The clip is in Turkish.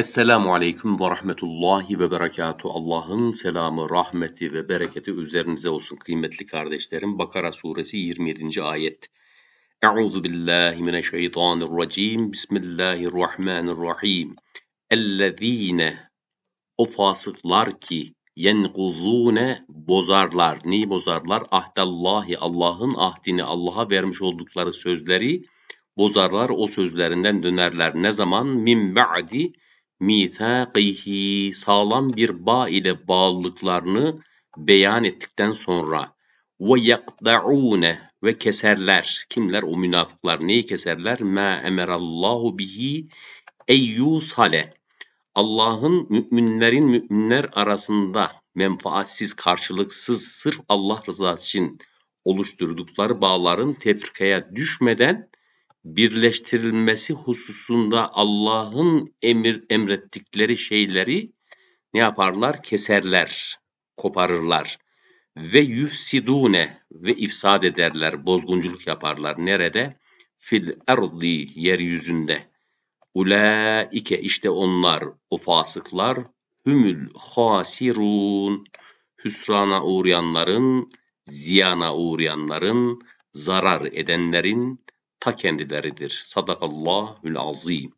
Esselamu Aleyküm ve Rahmetullahi ve Berekatü. Allah'ın selamı, rahmeti ve bereketi üzerinize olsun kıymetli kardeşlerim. Bakara suresi 27. ayet. Euzu billahi mineşşeytanirracim. Bismillahirrahmanirrahim. Ellezine o fasıklar ki yenguzune bozarlar. ni bozarlar? Ahdallahi Allah'ın ahdini Allah'a vermiş oldukları sözleri bozarlar. O sözlerinden dönerler. Ne zaman? Min ba'di mithâkihi sağlam bir bağ ile bağlılıklarını beyan ettikten sonra ve yakda'une ve keserler. Kimler o münafıklar? Neyi keserler? Ma emerallahu bihi eyyusale. Allah'ın müminlerin müminler arasında menfaatsiz, karşılıksız, sırf Allah rızası için oluşturdukları bağların tefrikaya düşmeden birleştirilmesi hususunda Allah'ın emir emrettikleri şeyleri ne yaparlar? Keserler, koparırlar ve yüfsidune ve ifsad ederler, bozgunculuk yaparlar. Nerede? Fil erdi yeryüzünde. Ulaike işte onlar o fasıklar hümül hasirun hüsrana uğrayanların, ziyana uğrayanların, zarar edenlerin ta kendileridir. Sadakallahül azim.